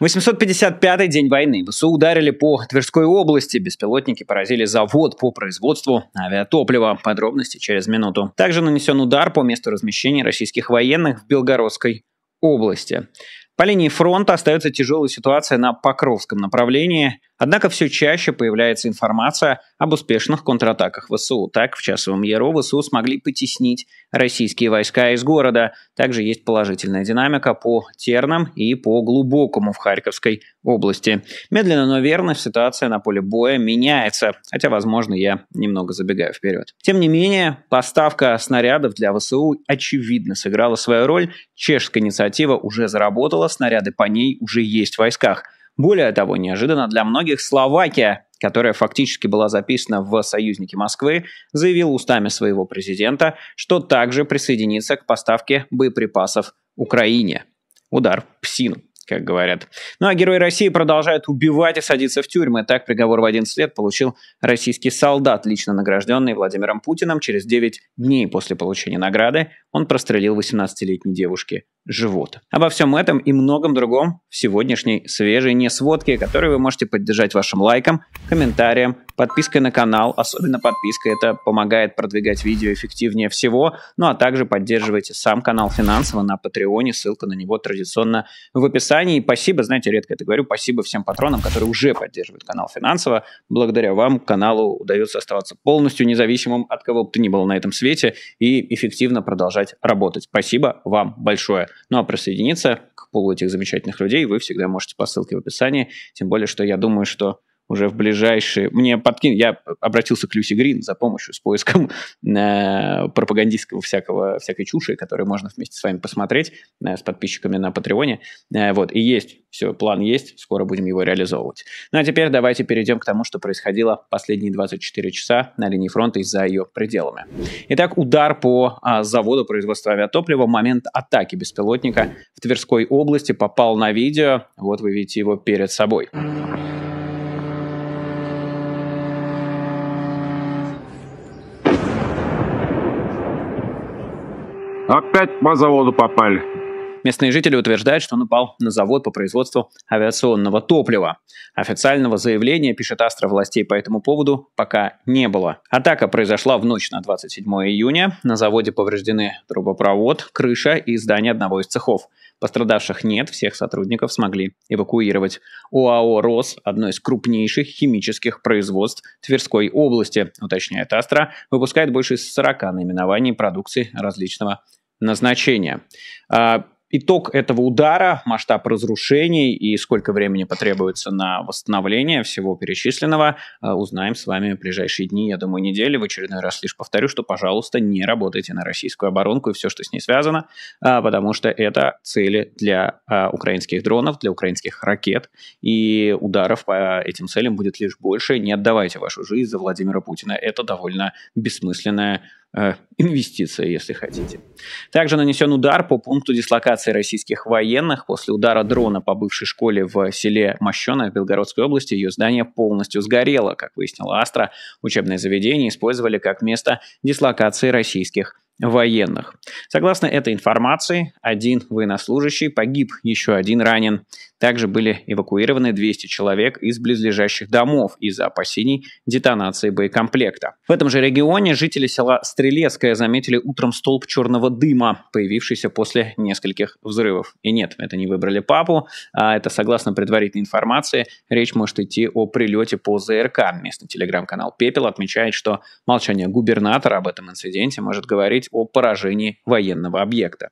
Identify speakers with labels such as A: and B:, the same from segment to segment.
A: 855-й день войны. ВСУ ударили по Тверской области. Беспилотники поразили завод по производству авиатоплива. Подробности через минуту. Также нанесен удар по месту размещения российских военных в Белгородской области. По линии фронта остается тяжелая ситуация на Покровском направлении. Однако все чаще появляется информация об успешных контратаках ВСУ. Так, в часовом Яро ВСУ смогли потеснить российские войска из города. Также есть положительная динамика по Тернам и по Глубокому в Харьковской области. Медленно, но верно ситуация на поле боя меняется, хотя, возможно, я немного забегаю вперед. Тем не менее, поставка снарядов для ВСУ очевидно сыграла свою роль. Чешская инициатива уже заработала, снаряды по ней уже есть в войсках – более того, неожиданно для многих Словакия, которая фактически была записана в союзнике Москвы, заявила устами своего президента, что также присоединится к поставке боеприпасов Украине. Удар псину как говорят. Ну а герои России продолжают убивать и садиться в тюрьмы. Так приговор в 11 лет получил российский солдат, лично награжденный Владимиром Путиным. Через 9 дней после получения награды он прострелил 18-летней девушке живут. Обо всем этом и многом другом в сегодняшней свежей несводке, которую вы можете поддержать вашим лайком, комментарием, подпиской на канал, особенно подписка, это помогает продвигать видео эффективнее всего, ну а также поддерживайте сам канал финансово на Патреоне, ссылка на него традиционно в описании. И спасибо, знаете, редко это говорю, спасибо всем патронам, которые уже поддерживают канал финансово. Благодаря вам каналу удается оставаться полностью независимым от кого бы то ни было на этом свете и эффективно продолжать работать. Спасибо вам большое. Ну а присоединиться к полу этих замечательных людей вы всегда можете по ссылке в описании, тем более, что я думаю, что уже в ближайшие... Мне подкин... Я обратился к Люси Грин за помощью с поиском э, пропагандистского всякого, всякой чуши, которую можно вместе с вами посмотреть э, с подписчиками на Патреоне. Э, вот, и есть, все, план есть, скоро будем его реализовывать. Ну а теперь давайте перейдем к тому, что происходило последние 24 часа на линии фронта и за ее пределами. Итак, удар по э, заводу производства авиатоплива в момент атаки беспилотника в Тверской области попал на видео. Вот вы видите его перед собой. Опять по заводу попали. Местные жители утверждают, что он упал на завод по производству авиационного топлива. Официального заявления, пишет Астра, властей по этому поводу пока не было. Атака произошла в ночь на 27 июня. На заводе повреждены трубопровод, крыша и здание одного из цехов. Пострадавших нет, всех сотрудников смогли эвакуировать. ОАО «Рос» – одно из крупнейших химических производств Тверской области, уточняет Астра, выпускает больше 40 наименований продукции различного назначения. А, итог этого удара, масштаб разрушений и сколько времени потребуется на восстановление всего перечисленного, а, узнаем с вами в ближайшие дни, я думаю, недели. В очередной раз лишь повторю, что, пожалуйста, не работайте на российскую оборонку и все, что с ней связано, а, потому что это цели для украинских дронов, для украинских ракет, и ударов по этим целям будет лишь больше. Не отдавайте вашу жизнь за Владимира Путина. Это довольно бессмысленная Э, инвестиция, если хотите. Также нанесен удар по пункту дислокации российских военных. После удара дрона по бывшей школе в селе Мощеное в Белгородской области ее здание полностью сгорело. Как выяснила Астра, учебное заведение использовали как место дислокации российских военных. Согласно этой информации, один военнослужащий погиб, еще один ранен. Также были эвакуированы 200 человек из близлежащих домов из-за опасений детонации боекомплекта. В этом же регионе жители села Стрелецкое заметили утром столб черного дыма, появившийся после нескольких взрывов. И нет, это не выбрали папу, а это, согласно предварительной информации, речь может идти о прилете по ЗРК. Местный телеграм-канал «Пепел» отмечает, что молчание губернатора об этом инциденте может говорить о поражении военного объекта.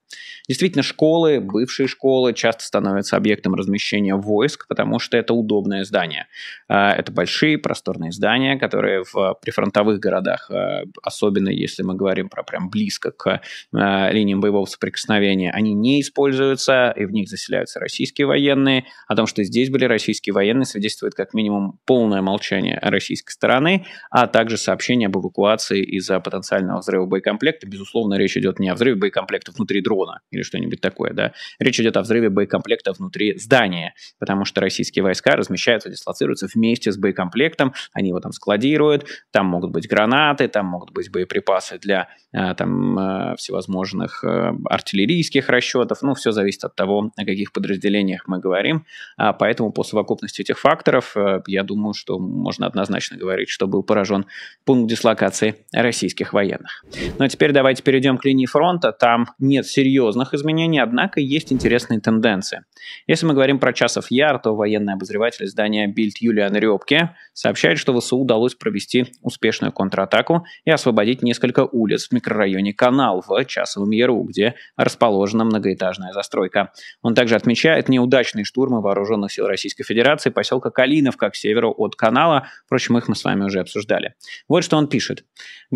A: Действительно, школы, бывшие школы часто становятся объектом размещения размещения войск, потому что это удобное здание. А, это большие просторные здания, которые в а, прифронтовых городах, а, особенно если мы говорим про прям близко к линиям боевого соприкосновения, они не используются, и в них заселяются российские военные. О том, что здесь были российские военные, свидетельствует как минимум полное молчание российской стороны, а также сообщение об эвакуации из-за потенциального взрыва боекомплекта. Безусловно, речь идет не о взрыве боекомплекта внутри дрона или что-нибудь такое, да. Речь идет о взрыве боекомплекта внутри здания заранее, потому что российские войска размещаются, дислоцируются вместе с боекомплектом, они его там складируют, там могут быть гранаты, там могут быть боеприпасы для э, там э, всевозможных э, артиллерийских расчетов, ну, все зависит от того, о каких подразделениях мы говорим, а поэтому по совокупности этих факторов я думаю, что можно однозначно говорить, что был поражен пункт дислокации российских военных. Ну а теперь давайте перейдем к линии фронта, там нет серьезных изменений, однако есть интересные тенденции. Если мы говорим говорим про часов яр, а, а то военный обозреватель издания Bild Юлиан Рёбке сообщает, что ВСУ удалось провести успешную контратаку и освободить несколько улиц в микрорайоне Канал в Часовом Яру, где расположена многоэтажная застройка. Он также отмечает неудачные штурмы вооруженных сил Российской Федерации поселка Калиновка к северу от Канала. Впрочем, их мы с вами уже обсуждали. Вот что он пишет.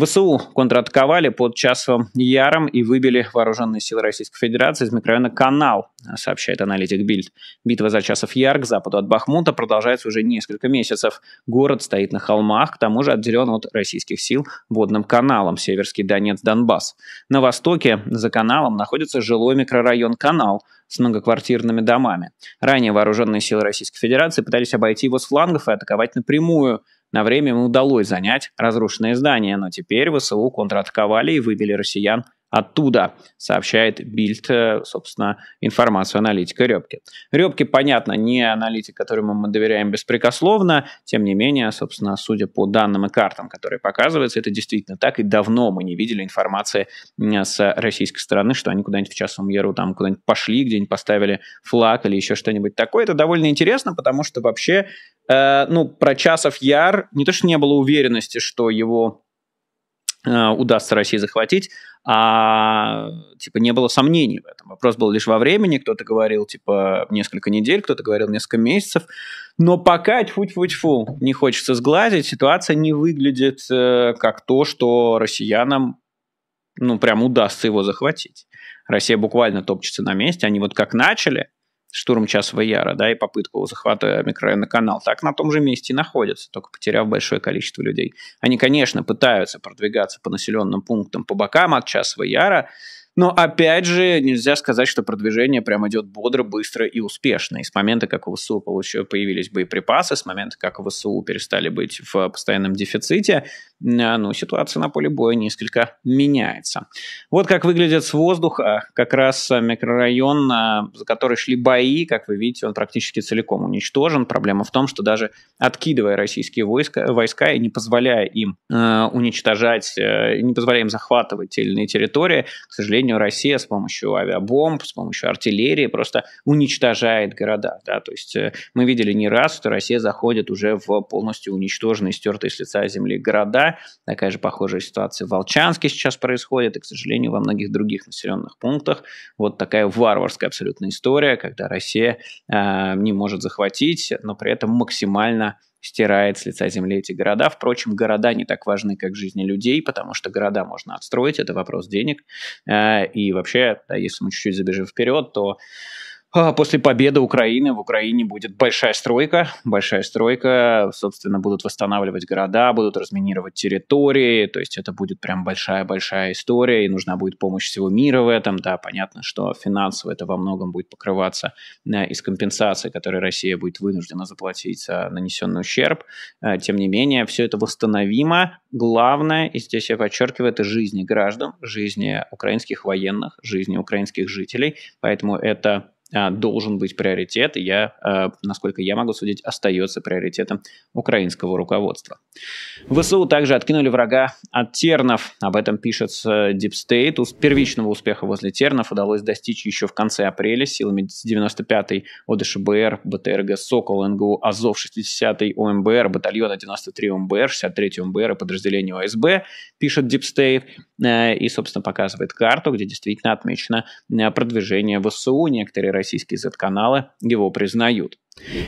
A: ВСУ контратаковали под Часовым Яром и выбили вооруженные силы Российской Федерации из микрорайона Канал, сообщает аналитик Бильд. Битва за часов Яр к западу от Бахмута продолжается уже несколько месяцев. Город стоит на холмах, к тому же отделен от российских сил водным каналом Северский Донец-Донбасс. На востоке за каналом находится жилой микрорайон «Канал», с многоквартирными домами. Ранее вооруженные силы Российской Федерации пытались обойти его с флангов и атаковать напрямую. На время им удалось занять разрушенные здания, но теперь ВСУ контратаковали и выбили россиян оттуда, сообщает Бильд, э, собственно, информацию аналитика Ребки. Ребки, понятно, не аналитик, которому мы доверяем беспрекословно, тем не менее, собственно, судя по данным и картам, которые показываются, это действительно так, и давно мы не видели информации с российской стороны, что они куда-нибудь в часовом яру там куда-нибудь пошли, где-нибудь поставили флаг или еще что-нибудь такое. Это довольно интересно, потому что вообще, э, ну, про часов яр не то, что не было уверенности, что его э, удастся России захватить, а типа не было сомнений в этом. Вопрос был лишь во времени, кто-то говорил типа несколько недель, кто-то говорил несколько месяцев, но пока тьфу-тьфу-тьфу, не хочется сглазить, ситуация не выглядит э, как то, что россиянам ну прям удастся его захватить. Россия буквально топчется на месте, они вот как начали, штурм Часового Яра, да, и попытку захвата микрорайона канал, так на том же месте и находятся, только потеряв большое количество людей. Они, конечно, пытаются продвигаться по населенным пунктам по бокам от Часового Яра, но, опять же, нельзя сказать, что продвижение прям идет бодро, быстро и успешно. И с момента, как у ВСУ появились боеприпасы, с момента, как у ВСУ перестали быть в постоянном дефиците, Э, ну, ситуация на поле боя несколько меняется. Вот как выглядит с воздуха как раз э, микрорайон, э, за который шли бои, как вы видите, он практически целиком уничтожен. Проблема в том, что даже откидывая российские войска, войска и не позволяя им э, уничтожать, э, не позволяя им захватывать те или иные территории, к сожалению, Россия с помощью авиабомб, с помощью артиллерии просто уничтожает города. Да? То есть э, мы видели не раз, что Россия заходит уже в полностью уничтоженные, стертые с лица земли города, Такая же похожая ситуация в Волчанске сейчас происходит, и, к сожалению, во многих других населенных пунктах. Вот такая варварская абсолютно история, когда Россия э, не может захватить, но при этом максимально стирает с лица земли эти города. Впрочем, города не так важны, как жизни людей, потому что города можно отстроить, это вопрос денег. Э, и вообще, да, если мы чуть-чуть забежим вперед, то а, после победы Украины в Украине будет большая стройка. Большая стройка, собственно, будут восстанавливать города, будут разминировать территории. То есть это будет прям большая-большая история, и нужна будет помощь всего мира в этом. Да, понятно, что финансово это во многом будет покрываться э, из компенсации, которые Россия будет вынуждена заплатить за нанесенный ущерб. Э, тем не менее, все это восстановимо. Главное, и здесь я подчеркиваю, это жизни граждан, жизни украинских военных, жизни украинских жителей. Поэтому это а, должен быть приоритет, и я, а, насколько я могу судить, остается приоритетом украинского руководства. ВСУ также откинули врага от Тернов, об этом пишет э, Deep State. Первичного успеха возле Тернов удалось достичь еще в конце апреля силами 95-й ОДШБР, БТРГ «Сокол», НГУ «Азов», 60-й ОМБР, батальона 93 ОМБР, 63 ОМБР и подразделение ОСБ, пишет Deep State, э, и, собственно, показывает карту, где действительно отмечено э, продвижение ВСУ. Некоторые российские Z-каналы его признают.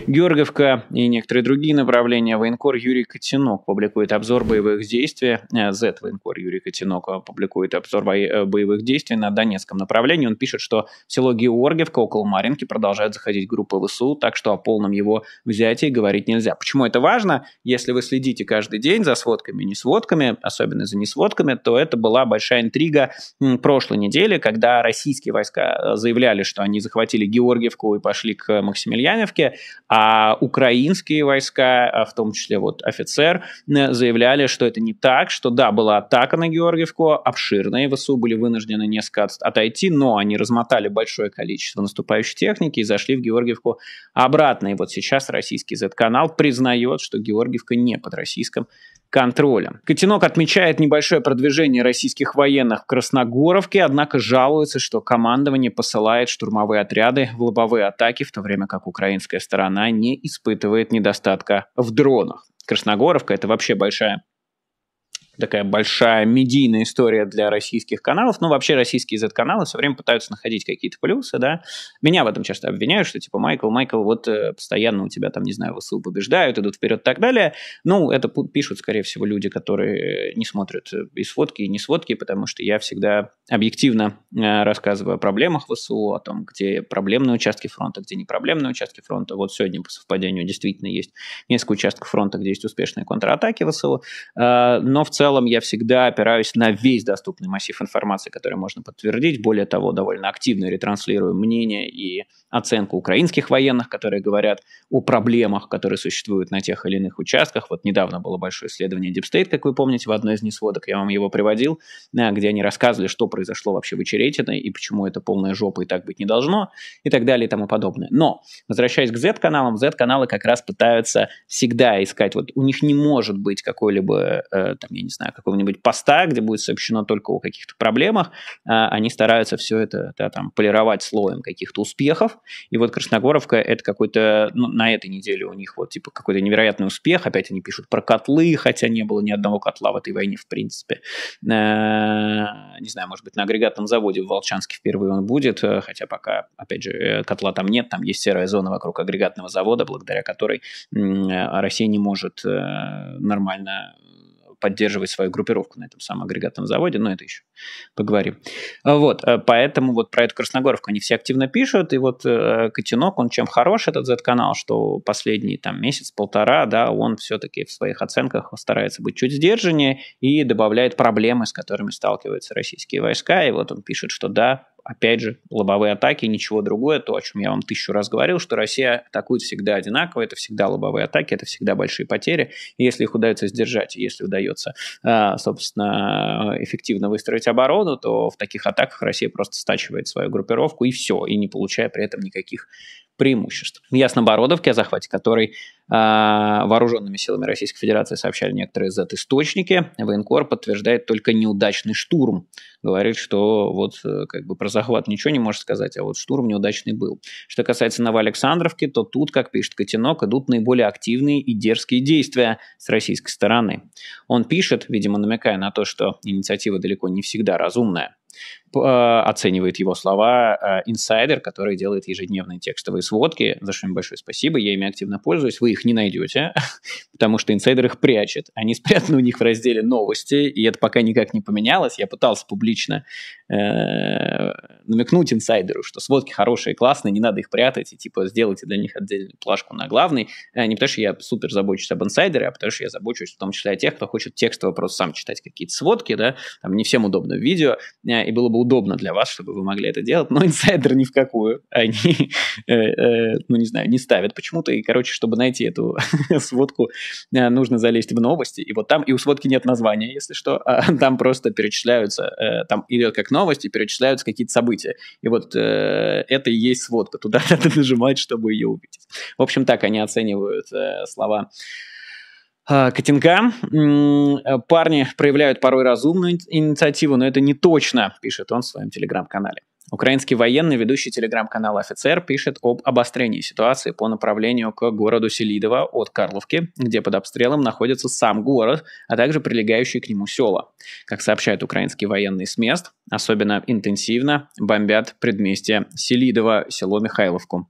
A: Георговка и некоторые другие направления. Военкор Юрий Котенок публикует обзор боевых действий. Z э, военкор Юрий Котенок публикует обзор э, боевых действий на Донецком направлении. Он пишет, что в село Георгиевка около Маринки продолжают заходить группы ВСУ, так что о полном его взятии говорить нельзя. Почему это важно? Если вы следите каждый день за сводками и несводками, особенно за несводками, то это была большая интрига прошлой недели, когда российские войска э, заявляли, что они захватили Георгиевку и пошли к Максимильяновке а украинские войска, а в том числе вот офицер, э, заявляли, что это не так, что да, была атака на Георгиевку, обширные ВСУ были вынуждены несколько отойти, но они размотали большое количество наступающей техники и зашли в Георгиевку обратно. И вот сейчас российский Z-канал признает, что Георгиевка не под российским контролем. Котенок отмечает небольшое продвижение российских военных в Красногоровке, однако жалуется, что командование посылает штурмовые отряды в лобовые атаки, в то время как украинская сторона не испытывает недостатка в дронах. Красногоровка – это вообще большая такая большая медийная история для российских каналов. Ну, вообще российские Z-каналы все время пытаются находить какие-то плюсы, да. Меня в этом часто обвиняют, что типа, Майкл, Майкл, вот э, постоянно у тебя там, не знаю, ВСУ побеждают, идут вперед и так далее. Ну, это пишут, скорее всего, люди, которые э, не смотрят э, и сводки, и не сводки, потому что я всегда объективно э, рассказываю о проблемах ВСУ, о том, где проблемные участки фронта, где не проблемные участки фронта. Вот сегодня по совпадению действительно есть несколько участков фронта, где есть успешные контратаки ВСУ, э, но в целом целом я всегда опираюсь на весь доступный массив информации, который можно подтвердить. Более того, довольно активно ретранслирую мнение и оценку украинских военных, которые говорят о проблемах, которые существуют на тех или иных участках. Вот недавно было большое исследование Deep State, как вы помните, в одной из несводок я вам его приводил, э, где они рассказывали, что произошло вообще в Очеретиной и почему это полная жопа и так быть не должно, и так далее и тому подобное. Но, возвращаясь к Z-каналам, Z-каналы как раз пытаются всегда искать, вот у них не может быть какой-либо, э, там, я не не знаю, какого-нибудь поста, где будет сообщено только о каких-то проблемах, а, они стараются все это да, там, полировать слоем каких-то успехов. И вот Красногоровка это какой-то, ну, на этой неделе у них вот типа какой-то невероятный успех. Опять они пишут про котлы, хотя не было ни одного котла в этой войне в принципе. А, не знаю, может быть, на агрегатном заводе в Волчанске впервые он будет, а, хотя пока, опять же, э, котла там нет, там есть серая зона вокруг агрегатного завода, благодаря которой Россия не может э, нормально поддерживать свою группировку на этом самом агрегатном заводе, но это еще поговорим. А вот, э, поэтому вот про эту Красногоровку они все активно пишут, и вот э, Котенок, он чем хорош, этот Z-канал, что последний там месяц-полтора, да, он все-таки в своих оценках старается быть чуть сдержаннее и добавляет проблемы, с которыми сталкиваются российские войска, и вот он пишет, что да, опять же, лобовые атаки, ничего другое, то, о чем я вам тысячу раз говорил, что Россия атакует всегда одинаково, это всегда лобовые атаки, это всегда большие потери, и если их удается сдержать, если удается, а, собственно, эффективно выстроить оборону, то в таких атаках Россия просто стачивает свою группировку и все, и не получая при этом никаких преимуществ. В о захвате которой э, вооруженными силами Российской Федерации сообщали некоторые Z-источники, военкор подтверждает только неудачный штурм. Говорит, что вот э, как бы про захват ничего не может сказать, а вот штурм неудачный был. Что касается Новоалександровки, то тут, как пишет Котенок, идут наиболее активные и дерзкие действия с российской стороны. Он пишет, видимо, намекая на то, что инициатива далеко не всегда разумная. А, оценивает его слова а, инсайдер, который делает ежедневные текстовые сводки, за что им большое спасибо, я ими активно пользуюсь, вы их не найдете, потому что инсайдер их прячет, они спрятаны у них в разделе новости, и это пока никак не поменялось, я пытался публично э, намекнуть инсайдеру, что сводки хорошие, классные, не надо их прятать, и типа сделайте для них отдельную плашку на главный, а, не потому что я супер забочусь об инсайдере, а потому что я забочусь в том числе о тех, кто хочет текстово просто сам читать какие-то сводки, да, там не всем удобно в видео, э, и было бы удобно для вас, чтобы вы могли это делать, но инсайдер ни в какую. Они, э, э, ну не знаю, не ставят почему-то. И, короче, чтобы найти эту сводку, э, нужно залезть в новости. И вот там, и у сводки нет названия, если что, а там просто перечисляются, там идет как новости, перечисляются какие-то события. И вот это и есть сводка. Туда надо нажимать, чтобы ее увидеть. В общем, так они оценивают слова Э, Котенка. Э, парни проявляют порой разумную инициативу, но это не точно, пишет он в своем телеграм-канале. Украинский военный, ведущий телеграм-канал «Офицер», пишет об обострении ситуации по направлению к городу Селидово от Карловки, где под обстрелом находится сам город, а также прилегающие к нему села. Как сообщает украинский военный с мест, особенно интенсивно бомбят предместье Селидово, село Михайловку.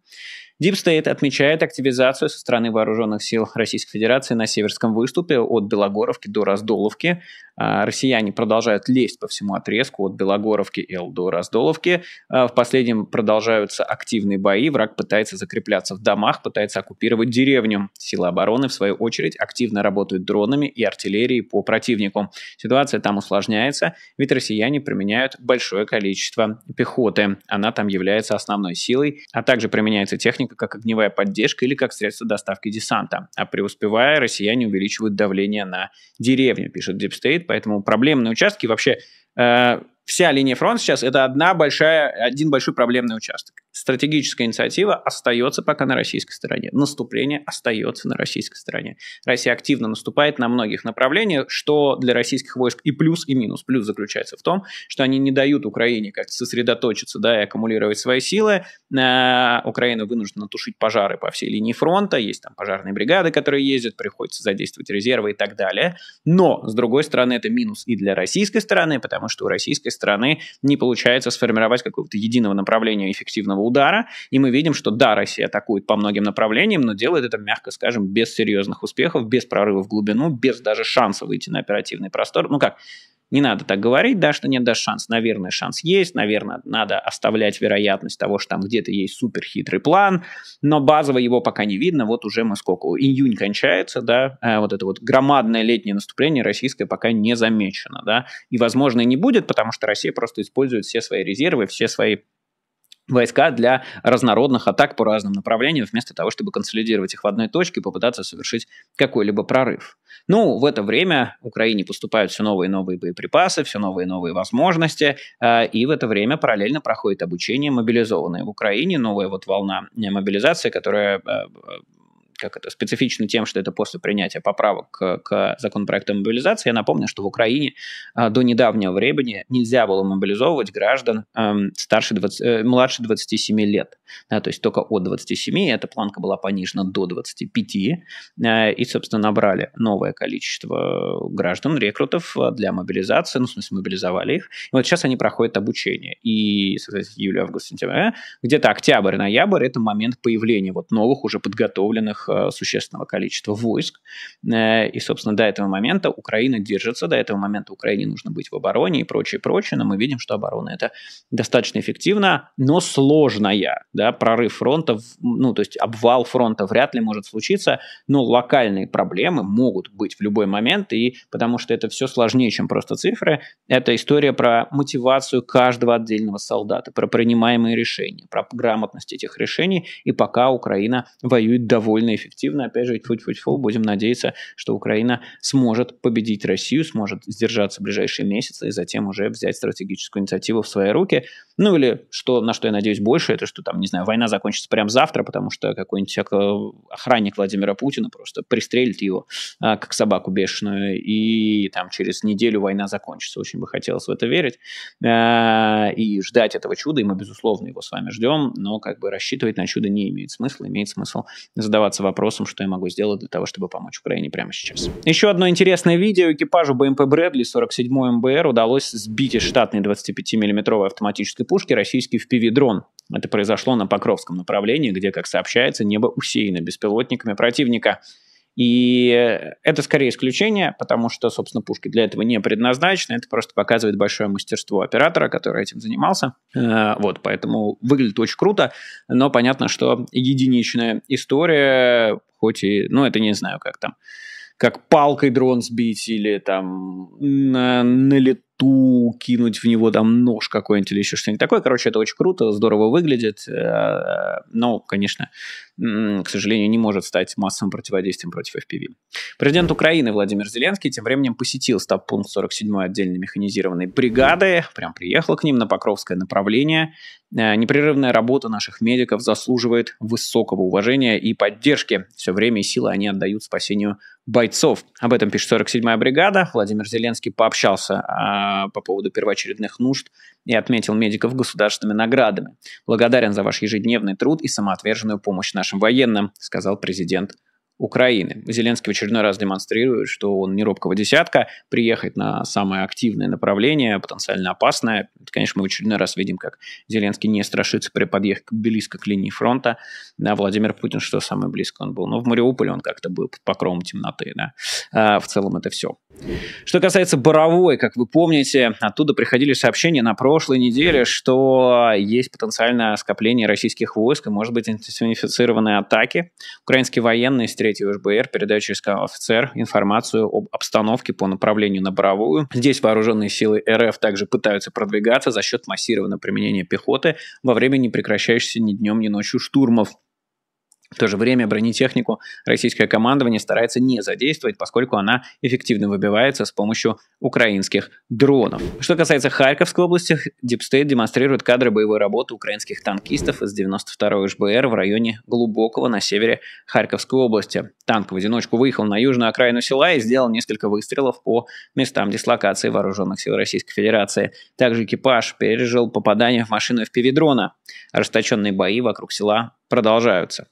A: Deep State отмечает активизацию со стороны вооруженных сил Российской Федерации на Северском выступе от Белогоровки до Раздоловки. А, россияне продолжают лезть по всему отрезку от Белогоровки и до Раздоловки. А, в последнем продолжаются активные бои. Враг пытается закрепляться в домах, пытается оккупировать деревню. Силы обороны, в свою очередь, активно работают дронами и артиллерией по противнику. Ситуация там усложняется, ведь россияне применяют большое количество пехоты. Она там является основной силой, а также применяется техника группе как огневая поддержка или как средство доставки десанта. А преуспевая, россияне увеличивают давление на деревню, пишет Deep State. Поэтому проблемные участки вообще э, вся линия фронта сейчас это одна большая, один большой проблемный участок. Стратегическая инициатива остается пока на российской стороне. Наступление остается на российской стороне. Россия активно наступает на многих направлениях, что для российских войск и плюс, и минус. Плюс заключается в том, что они не дают Украине как-то сосредоточиться да, и аккумулировать свои силы. Э-э- Украина вынуждена тушить пожары по всей линии фронта. Есть там пожарные бригады, которые ездят, приходится задействовать резервы и так далее. Но, с другой стороны, это минус и для российской стороны, потому что у российской стороны не получается сформировать какого-то единого направления эффективного удара. И мы видим, что да, Россия атакует по многим направлениям, но делает это, мягко скажем, без серьезных успехов, без прорыва в глубину, без даже шанса выйти на оперативный простор. Ну как, не надо так говорить, да, что нет даже шанс. Наверное, шанс есть, наверное, надо оставлять вероятность того, что там где-то есть супер хитрый план, но базово его пока не видно, вот уже мы сколько, июнь кончается, да, э, вот это вот громадное летнее наступление российское пока не замечено, да, и, возможно, и не будет, потому что Россия просто использует все свои резервы, все свои войска для разнородных атак по разным направлениям, вместо того, чтобы консолидировать их в одной точке и попытаться совершить какой-либо прорыв. Ну, в это время Украине поступают все новые и новые боеприпасы, все новые и новые возможности, а, и в это время параллельно проходит обучение мобилизованное в Украине, новая вот волна мобилизации, которая а, как это, специфично тем, что это после принятия поправок к, к законопроекту о мобилизации. Я напомню, что в Украине э, до недавнего времени нельзя было мобилизовывать граждан э, старше 20, э, младше 27 лет. Да, то есть только от 27, эта планка была понижена до 25, э, и, собственно, набрали новое количество граждан, рекрутов э, для мобилизации, ну, в смысле, мобилизовали их. И вот сейчас они проходят обучение. И, соответственно, июль август, сентябрь, э, где-то октябрь, ноябрь – это момент появления вот новых уже подготовленных Э, существенного количества войск. Э, и, собственно, до этого момента Украина держится, до этого момента Украине нужно быть в обороне и прочее, прочее, но мы видим, что оборона это достаточно эффективно, но сложная, да, прорыв фронта, ну, то есть обвал фронта вряд ли может случиться, но локальные проблемы могут быть в любой момент, и потому что это все сложнее, чем просто цифры, это история про мотивацию каждого отдельного солдата, про принимаемые решения, про грамотность этих решений, и пока Украина воюет довольно эффективно эффективно. Опять же, тьфу-тьфу-тьфу, будем надеяться, что Украина сможет победить Россию, сможет сдержаться в ближайшие месяцы и затем уже взять стратегическую инициативу в свои руки. Ну или что, на что я надеюсь больше, это что там, не знаю, война закончится прямо завтра, потому что какой-нибудь э, охранник Владимира Путина просто пристрелит его, а, как собаку бешеную, и там через неделю война закончится. Очень бы хотелось в это верить. А, и ждать этого чуда, и мы, безусловно, его с вами ждем, но как бы рассчитывать на чудо не имеет смысла. Имеет смысл задаваться вопросом, вопросом, что я могу сделать для того, чтобы помочь Украине прямо сейчас. Еще одно интересное видео. Экипажу БМП «Брэдли» 47 МБР удалось сбить из штатной 25 миллиметровой автоматической пушки российский FPV-дрон. Это произошло на Покровском направлении, где, как сообщается, небо усеяно беспилотниками противника. И это скорее исключение, потому что, собственно, пушки для этого не предназначены. Это просто показывает большое мастерство оператора, который этим занимался. Э, вот, поэтому выглядит очень круто, но понятно, что единичная история, хоть и, ну, это не знаю, как там как палкой дрон сбить или там на, на лету кинуть в него там нож какой-нибудь или еще что-нибудь такое. Короче, это очень круто, здорово выглядит, э, но, конечно, к сожалению, не может стать массовым противодействием против FPV. Президент Украины Владимир Зеленский тем временем посетил стаб пункт 47 отдельной механизированной бригады, прям приехал к ним на Покровское направление. Э, непрерывная работа наших медиков заслуживает высокого уважения и поддержки. Все время и силы они отдают спасению бойцов. Об этом пишет 47-я бригада. Владимир Зеленский пообщался а, по поводу первоочередных нужд и отметил медиков государственными наградами. Благодарен за ваш ежедневный труд и самоотверженную помощь нашим военным, сказал президент Украины. Зеленский в очередной раз демонстрирует, что он не робкого десятка, приехать на самое активное направление, потенциально опасное. Это, конечно, мы в очередной раз видим, как Зеленский не страшится при подъехе близко к линии фронта. Да, Владимир Путин, что самое близко он был. Но в Мариуполе он как-то был под покровом темноты. Да. А, в целом это все. Что касается Боровой, как вы помните, оттуда приходили сообщения на прошлой неделе, что есть потенциальное скопление российских войск и, может быть, интенсифицированные атаки. Украинские военные встретились мероприятий УСБР передает через офицер информацию об обстановке по направлению на Боровую. Здесь вооруженные силы РФ также пытаются продвигаться за счет массированного применения пехоты во время непрекращающихся ни днем, ни ночью штурмов в то же время бронетехнику российское командование старается не задействовать, поскольку она эффективно выбивается с помощью украинских дронов. Что касается Харьковской области, Дипстейт демонстрирует кадры боевой работы украинских танкистов из 92-го ШБР в районе Глубокого на севере Харьковской области. Танк в одиночку выехал на южную окраину села и сделал несколько выстрелов по местам дислокации вооруженных сил Российской Федерации. Также экипаж пережил попадание в машину в дрона. Расточенные бои вокруг села продолжаются.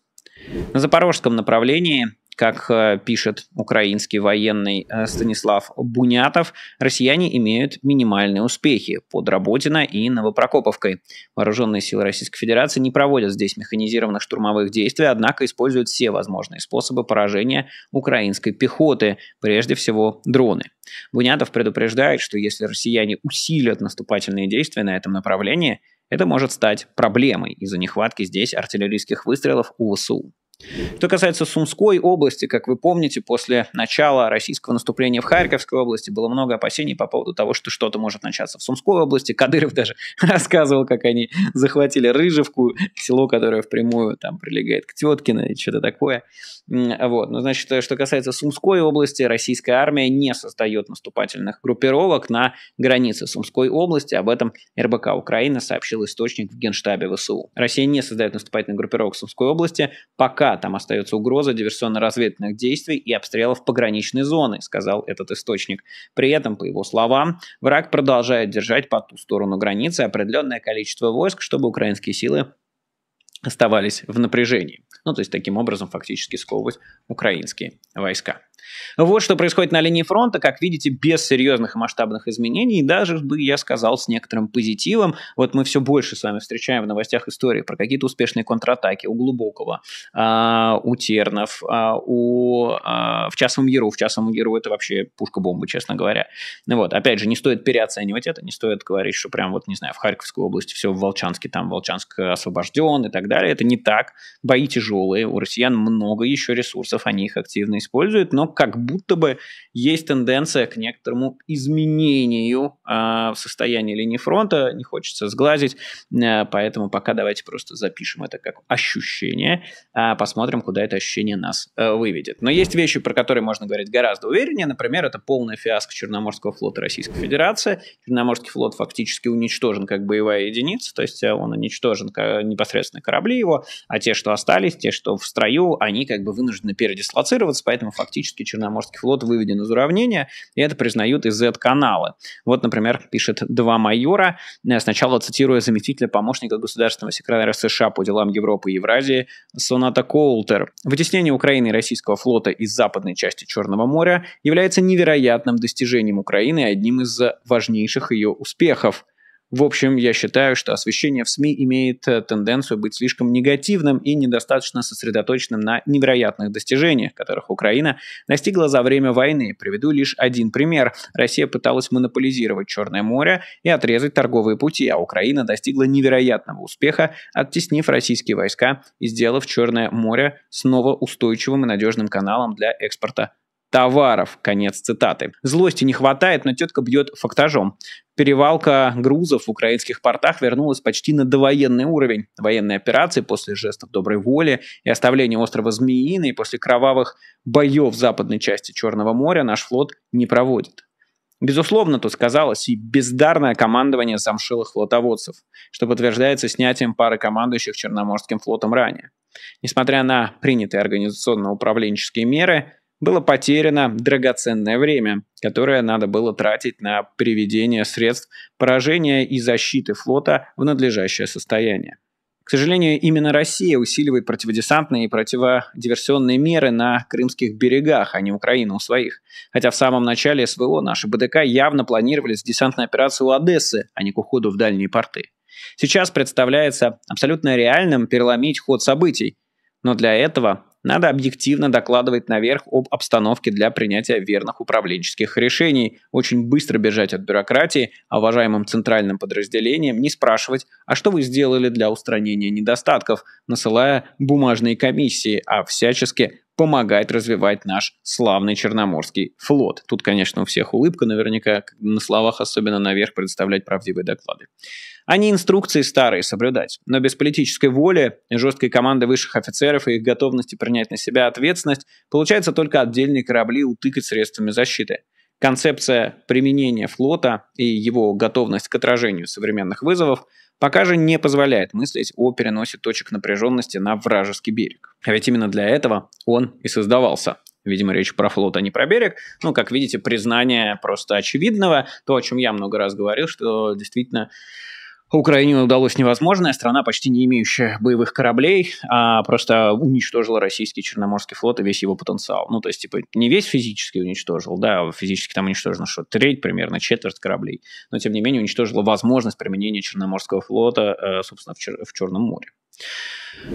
A: На запорожском направлении как э, пишет украинский военный э, Станислав Бунятов, россияне имеют минимальные успехи под Работино и Новопрокоповкой. Вооруженные силы Российской Федерации не проводят здесь механизированных штурмовых действий, однако используют все возможные способы поражения украинской пехоты, прежде всего дроны. Бунятов предупреждает, что если россияне усилят наступательные действия на этом направлении – это может стать проблемой из-за нехватки здесь артиллерийских выстрелов у ВСУ. Что касается Сумской области, как вы помните, после начала российского наступления в Харьковской области было много опасений по поводу того, что что-то может начаться в Сумской области. Кадыров даже рассказывал, как они захватили Рыжевку, село, которое впрямую там прилегает к Теткино и что-то такое. Вот. Но значит, что касается Сумской области, российская армия не создает наступательных группировок на границе Сумской области. Об этом РБК Украина сообщил источник в Генштабе ВСУ. Россия не создает наступательных группировок в Сумской области, пока там остается угроза диверсионно-разведывательных действий и обстрелов пограничной зоны, сказал этот источник. При этом, по его словам, враг продолжает держать по ту сторону границы определенное количество войск, чтобы украинские силы оставались в напряжении. Ну, то есть таким образом фактически сковывать украинские войска. Вот что происходит на линии фронта, как видите, без серьезных и масштабных изменений, даже бы я сказал с некоторым позитивом. Вот мы все больше с вами встречаем в новостях истории про какие-то успешные контратаки у Глубокого, а, у Тернов, а, у, а, в Часовом Яру. В Часовом Яру это вообще пушка-бомба, честно говоря. Ну вот, опять же, не стоит переоценивать это, не стоит говорить, что прям вот, не знаю, в Харьковской области все в Волчанске, там Волчанск освобожден и так далее. Это не так. Бои тяжелые, у россиян много еще ресурсов, они их активно используют, но как будто бы есть тенденция к некоторому изменению а, в состоянии линии фронта, не хочется сглазить, э, поэтому пока давайте просто запишем это как ощущение, а, посмотрим, куда это ощущение нас э, выведет. Но есть вещи, про которые можно говорить гораздо увереннее, например, это полная фиаско Черноморского флота Российской Федерации. Черноморский флот фактически уничтожен как боевая единица, то есть э, он уничтожен как непосредственно корабли его, а те, что остались, те, что в строю, они как бы вынуждены передислоцироваться, поэтому фактически Черноморский флот выведен из уравнения, и это признают и Z-каналы. Вот, например, пишет два майора, э, сначала цитируя заместителя помощника государственного секретаря США по делам Европы и Евразии Соната Коултер. Вытеснение Украины и российского флота из западной части Черного моря является невероятным достижением Украины и одним из э, важнейших ее успехов. В общем, я считаю, что освещение в СМИ имеет э, тенденцию быть слишком негативным и недостаточно сосредоточенным на невероятных достижениях, которых Украина настигла за время войны. Приведу лишь один пример. Россия пыталась монополизировать Черное море и отрезать торговые пути, а Украина достигла невероятного успеха, оттеснив российские войска и сделав Черное море снова устойчивым и надежным каналом для экспорта товаров. Конец цитаты. Злости не хватает, но тетка бьет фактажом. Перевалка грузов в украинских портах вернулась почти на довоенный уровень. Военные операции после жестов доброй воли и оставления острова Змеиной после кровавых боев в западной части Черного моря наш флот не проводит. Безусловно, тут сказалось и бездарное командование замшилых флотоводцев, что подтверждается снятием пары командующих Черноморским флотом ранее. Несмотря на принятые организационно-управленческие меры, было потеряно драгоценное время, которое надо было тратить на приведение средств поражения и защиты флота в надлежащее состояние. К сожалению, именно Россия усиливает противодесантные и противодиверсионные меры на крымских берегах, а не Украина у своих. Хотя в самом начале СВО наши БДК явно планировали с десантной операции у Одессы, а не к уходу в дальние порты. Сейчас представляется абсолютно реальным переломить ход событий, но для этого надо объективно докладывать наверх об обстановке для принятия верных управленческих решений, очень быстро бежать от бюрократии, а уважаемым центральным подразделениям не спрашивать, а что вы сделали для устранения недостатков, насылая бумажные комиссии, а всячески Помогает развивать наш славный Черноморский флот. Тут, конечно, у всех улыбка, наверняка на словах особенно наверх представлять правдивые доклады. Они а инструкции старые соблюдать, но без политической воли, жесткой команды высших офицеров и их готовности принять на себя ответственность, получается только отдельные корабли утыкать средствами защиты – Концепция применения флота и его готовность к отражению современных вызовов пока же не позволяет мыслить о переносе точек напряженности на вражеский берег. А ведь именно для этого он и создавался. Видимо, речь про флот, а не про берег. Ну, как видите, признание просто очевидного. То, о чем я много раз говорил, что действительно Украине удалось невозможное. Страна, почти не имеющая боевых кораблей, а просто уничтожила российский Черноморский флот и весь его потенциал. Ну, то есть, типа, не весь физически уничтожил, да, физически там уничтожено что треть примерно, четверть кораблей, но, тем не менее, уничтожила возможность применения Черноморского флота, э, собственно, в, Чер- в Черном море.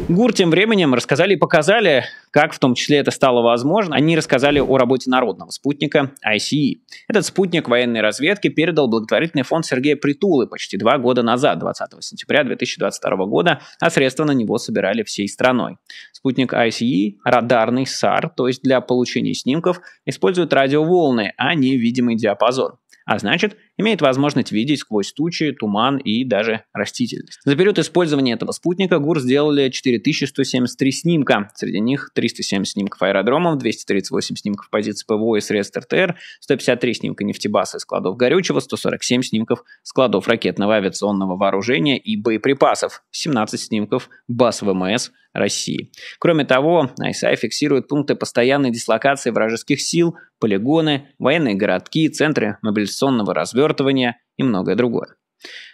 A: ГУР тем временем рассказали и показали, как в том числе это стало возможно. Они рассказали о работе народного спутника ICE. Этот спутник военной разведки передал благотворительный фонд Сергея Притулы почти два года назад, 20 сентября 2022 года, а средства на него собирали всей страной. Спутник ICE – радарный САР, то есть для получения снимков используют радиоволны, а не видимый диапазон. А значит, имеет возможность видеть сквозь тучи, туман и даже растительность. За период использования этого спутника ГУР сделали 4173 снимка. Среди них 307 снимков аэродромов, 238 снимков позиций ПВО и средств РТР, 153 снимка нефтебаз и складов горючего, 147 снимков складов ракетного авиационного вооружения и боеприпасов, 17 снимков баз ВМС России. Кроме того, ISI фиксирует пункты постоянной дислокации вражеских сил, полигоны, военные городки, центры мобилизационного развития развертывания и многое другое.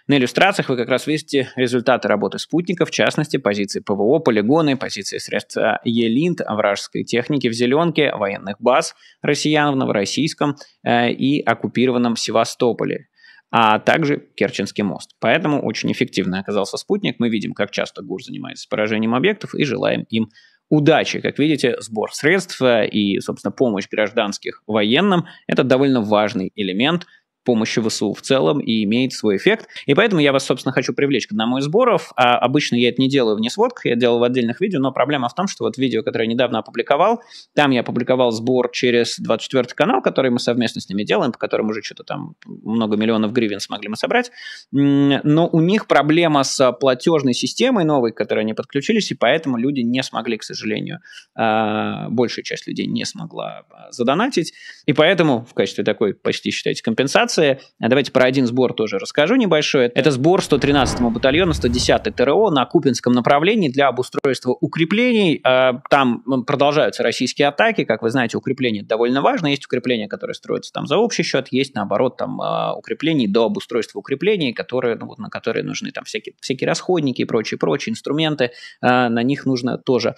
A: На иллюстрациях вы как раз видите результаты работы спутника, в частности, позиции ПВО, полигоны, позиции средств ЕЛИНТ, вражеской техники в «Зеленке», военных баз россиян в Новороссийском э, и оккупированном Севастополе а также Керченский мост. Поэтому очень эффективно оказался спутник. Мы видим, как часто ГУР занимается поражением объектов и желаем им удачи. Как видите, сбор средств э, и, собственно, помощь гражданских военным – это довольно важный элемент – помощи ВСУ в целом и имеет свой эффект. И поэтому я вас, собственно, хочу привлечь к одному из сборов. А обычно я это не делаю в несводках, я делал в отдельных видео, но проблема в том, что вот видео, которое я недавно опубликовал, там я опубликовал сбор через 24 канал, который мы совместно с ними делаем, по которому уже что-то там много миллионов гривен смогли мы собрать. Но у них проблема с платежной системой новой, к которой они подключились, и поэтому люди не смогли, к сожалению, а, большая часть людей не смогла а, задонатить. И поэтому в качестве такой почти, считайте, компенсации операции. А давайте про один сбор тоже расскажу небольшой. Это сбор 113-го батальона 110-й ТРО на Купинском направлении для обустройства укреплений. А, там ну, продолжаются российские атаки. Как вы знаете, укрепление довольно важно. Есть укрепления, которые строятся там за общий счет, есть, наоборот, там а, укреплений до обустройства укреплений, которые, ну, вот, на которые нужны там всякие, всякие расходники и прочие, прочие инструменты. На них нужно тоже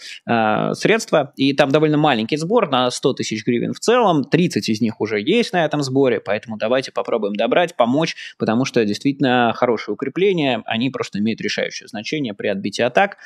A: средства. И там довольно маленький сбор на 100 тысяч гривен в целом. 30 из них уже есть на этом сборе, поэтому давайте попробуем добрать, помочь, потому что действительно хорошие укрепления, они просто имеют решающее значение при отбитии атак.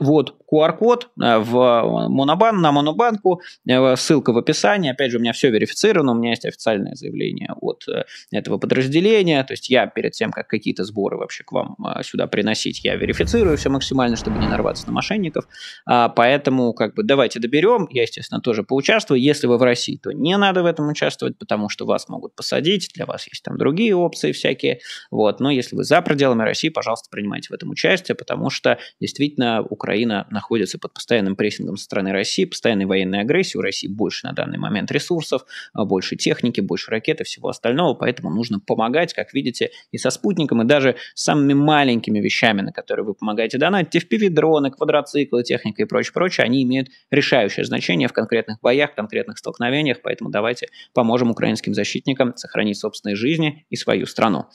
A: Вот QR-код э, в Монобан, на Монобанку, э, ссылка в описании. Опять же, у меня все верифицировано, у меня есть официальное заявление от э, этого подразделения. То есть я перед тем, как какие-то сборы вообще к вам сюда приносить, я верифицирую все максимально, чтобы не нарваться на мошенников. А, поэтому как бы давайте доберем. Я, естественно, тоже поучаствую. Если вы в России, то не надо в этом участвовать, потому что вас могут посадить, для вас нас есть там другие опции всякие. Вот. Но если вы за пределами России, пожалуйста, принимайте в этом участие, потому что действительно Украина находится под постоянным прессингом со стороны России, постоянной военной агрессии. У России больше на данный момент ресурсов, больше техники, больше ракет и всего остального, поэтому нужно помогать, как видите, и со спутником, и даже самыми маленькими вещами, на которые вы помогаете донатить, FPV-дроны, квадроциклы, техника и прочее, прочее, они имеют решающее значение в конкретных боях, конкретных столкновениях, поэтому давайте поможем украинским защитникам сохранить собственные жизни и свою страну.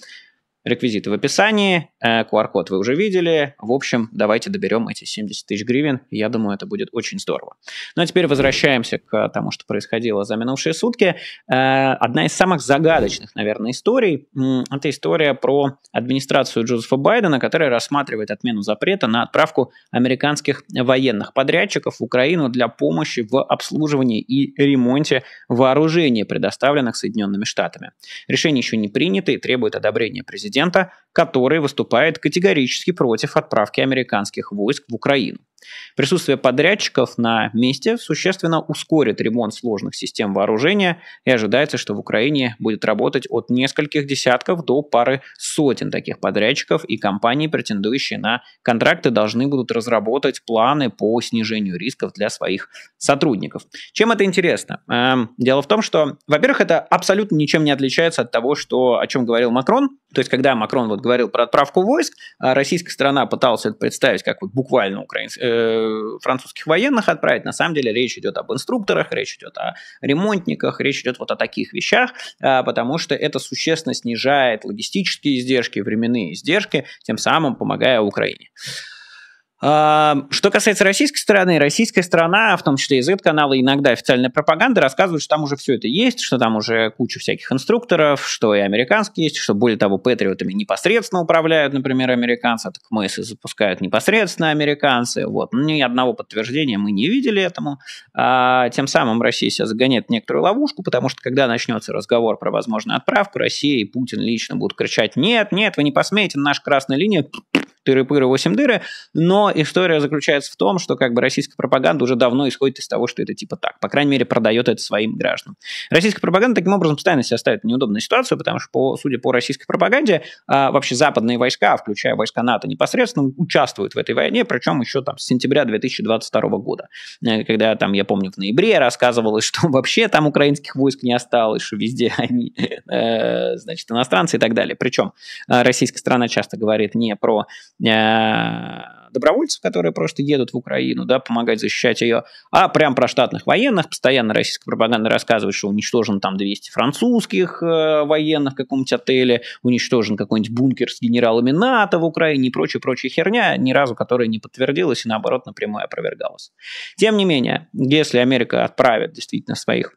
A: Реквизиты в описании, QR-код э, вы уже видели. В общем, давайте доберем эти 70 тысяч гривен. Я думаю, это будет очень здорово. Ну а теперь возвращаемся к тому, что происходило за минувшие сутки. Э, одна из самых загадочных, наверное, историй – это история про администрацию Джозефа Байдена, которая рассматривает отмену запрета на отправку американских военных подрядчиков в Украину для помощи в обслуживании и ремонте вооружений, предоставленных Соединенными Штатами. Решение еще не принято и требует одобрения президента президента который выступает категорически против отправки американских войск в Украину. Присутствие подрядчиков на месте существенно ускорит ремонт сложных систем вооружения и ожидается, что в Украине будет работать от нескольких десятков до пары сотен таких подрядчиков и компании, претендующие на контракты, должны будут разработать планы по снижению рисков для своих сотрудников. Чем это интересно? Эм, дело в том, что, во-первых, это абсолютно ничем не отличается от того, что, о чем говорил Макрон, то есть когда Макрон вот говорит, говорил про отправку войск, а российская сторона пыталась это представить как вот буквально украинс... э, французских военных отправить. На самом деле речь идет об инструкторах, речь идет о ремонтниках, речь идет вот о таких вещах, э, потому что это существенно снижает логистические издержки, временные издержки, тем самым помогая Украине. Что касается российской стороны, российская сторона, в том числе из Z-каналы, иногда официальная пропаганда рассказывает, что там уже все это есть, что там уже куча всяких инструкторов, что и американские есть, что более того, патриотами непосредственно управляют, например, американцы, а так МС запускают непосредственно американцы. Вот. Ну, ни одного подтверждения мы не видели этому. А, тем самым Россия себя загоняет некоторую ловушку, потому что когда начнется разговор про возможную отправку, Россия и Путин лично будут кричать «Нет, нет, вы не посмеете, наша красная линия тыры-пыры, восемь дыры, но история заключается в том, что как бы российская пропаганда уже давно исходит из того, что это типа так, по крайней мере, продает это своим гражданам. Российская пропаганда таким образом постоянно себя ставит в неудобную ситуацию, потому что, по, судя по российской пропаганде, а, вообще западные войска, включая войска НАТО непосредственно, участвуют в этой войне, причем еще там с сентября 2022 года, э, когда там, я помню, в ноябре рассказывалось, что вообще там украинских войск не осталось, что везде они, э, значит, иностранцы и так далее. Причем э, российская страна часто говорит не про Э, добровольцев, которые просто едут в Украину, да, помогать защищать ее, а прям про штатных военных. Постоянно российская пропаганда рассказывает, что уничтожен там 200 французских э, военных в каком-нибудь отеле, уничтожен какой-нибудь бункер с генералами НАТО в Украине и прочая-прочая херня, ни разу которая не подтвердилась и наоборот напрямую опровергалась. Тем не менее, если Америка отправит действительно своих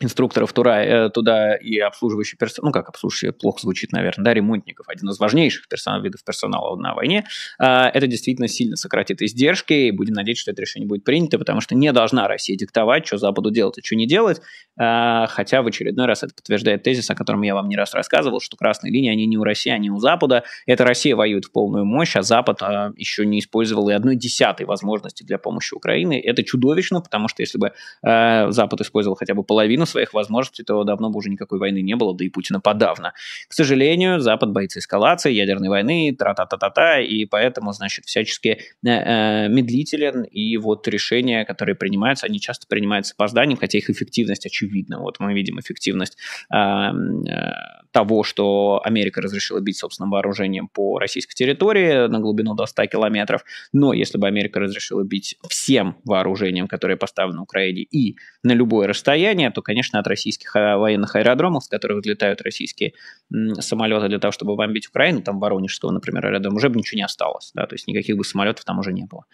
A: инструкторов тура, э, туда и обслуживающий персонал, ну как обслуживающий, плохо звучит, наверное, да, ремонтников, один из важнейших персонал, видов персонала на войне, а, это действительно сильно сократит издержки, и будем надеяться, что это решение будет принято, потому что не должна Россия диктовать, что Западу делать и а что не делать, а, хотя в очередной раз это подтверждает тезис, о котором я вам не раз рассказывал, что красные линии, они не у России, они у Запада. Это Россия воюет в полную мощь, а Запад а, еще не использовал и одной десятой возможности для помощи Украины. Это чудовищно, потому что если бы а, Запад использовал хотя бы половину своих возможностей, то давно бы уже никакой войны не было, да и Путина подавно. К сожалению, Запад боится эскалации, ядерной войны, тра-та-та-та-та, и поэтому, значит, всячески э, э, медлителен, и вот решения, которые принимаются, они часто принимаются с опозданием, хотя их эффективность очевидна видно. Вот мы видим эффективность эм, э, того, что Америка разрешила бить собственным вооружением по российской территории на глубину до 100 километров. Но если бы Америка разрешила бить всем вооружением, которое поставлено Украине, и на любое расстояние, то, конечно, от российских э, военных аэродромов, с которых взлетают российские самолеты для того, чтобы бомбить Украину, там Воронежского, например, аэродром, уже бы ничего не осталось. Да? То есть никаких бы самолетов там уже не было.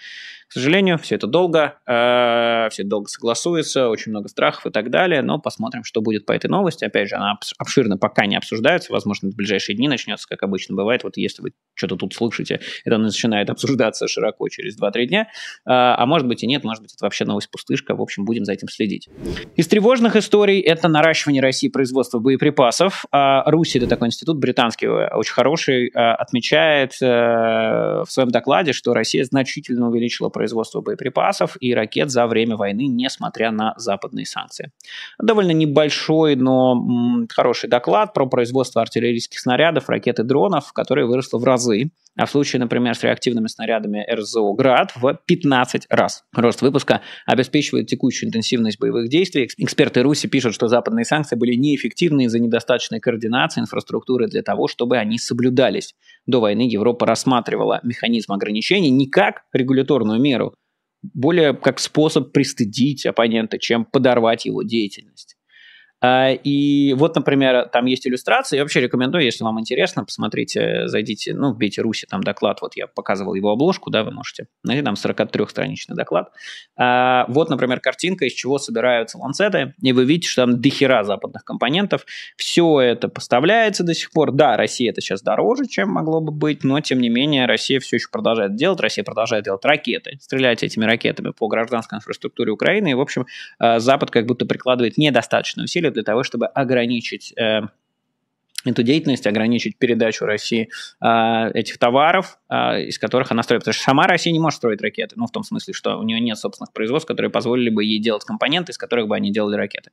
A: К сожалению, все это долго, э, все это долго согласуется, очень много страхов и так далее но посмотрим, что будет по этой новости. Опять же, она обширно пока не обсуждается, возможно, в ближайшие дни начнется, как обычно бывает. Вот если вы что-то тут слышите, это начинает обсуждаться широко через 2-3 дня, а, а может быть и нет, может быть это вообще новость пустышка, в общем, будем за этим следить. Из тревожных историй это наращивание России производства боеприпасов. А, Руси, это такой институт британский, э, очень хороший, э, отмечает э, в своем докладе, что Россия значительно увеличила производство боеприпасов и ракет за время войны, несмотря на западные санкции довольно небольшой, но хороший доклад про производство артиллерийских снарядов, ракет и дронов, которое выросло в разы. А в случае, например, с реактивными снарядами РЗО «Град» в 15 раз. Рост выпуска обеспечивает текущую интенсивность боевых действий. Эксперты Руси пишут, что западные санкции были неэффективны из-за недостаточной координации инфраструктуры для того, чтобы они соблюдались. До войны Европа рассматривала механизм ограничений не как регуляторную меру, более как способ пристыдить оппонента, чем подорвать его деятельность. А, и вот, например, там есть иллюстрации. Я вообще рекомендую, если вам интересно, посмотрите, зайдите, ну, вбейте Руси, там доклад. Вот я показывал его обложку, да, вы можете. Найти ну, там 43-страничный доклад. А, вот, например, картинка, из чего собираются ланцеты. И вы видите, что там дохера западных компонентов. Все это поставляется до сих пор. Да, Россия это сейчас дороже, чем могло бы быть, но, тем не менее, Россия все еще продолжает делать. Россия продолжает делать ракеты, стрелять этими ракетами по гражданской инфраструктуре Украины. И, в общем, а, Запад как будто прикладывает недостаточно усилий для того, чтобы ограничить э, эту деятельность, ограничить передачу России э, этих товаров, э, из которых она строит. Потому что сама Россия не может строить ракеты, ну, в том смысле, что у нее нет собственных производств, которые позволили бы ей делать компоненты, из которых бы они делали ракеты.